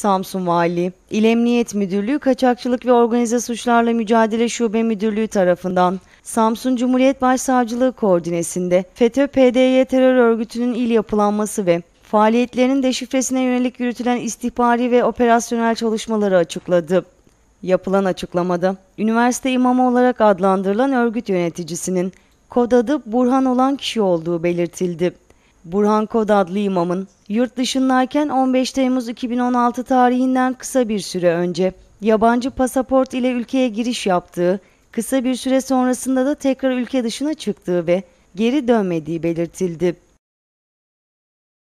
Samsun Vali, İl Emniyet Müdürlüğü Kaçakçılık ve Organize Suçlarla Mücadele Şube Müdürlüğü tarafından Samsun Cumhuriyet Başsavcılığı koordinesinde FETÖ-PDY terör örgütünün il yapılanması ve faaliyetlerinin deşifresine yönelik yürütülen istihbari ve operasyonel çalışmaları açıkladı. Yapılan açıklamada, üniversite imamı olarak adlandırılan örgüt yöneticisinin kod adı Burhan olan kişi olduğu belirtildi. Burhan Kod adlı imamın yurt dışındayken 15 Temmuz 2016 tarihinden kısa bir süre önce yabancı pasaport ile ülkeye giriş yaptığı, kısa bir süre sonrasında da tekrar ülke dışına çıktığı ve geri dönmediği belirtildi.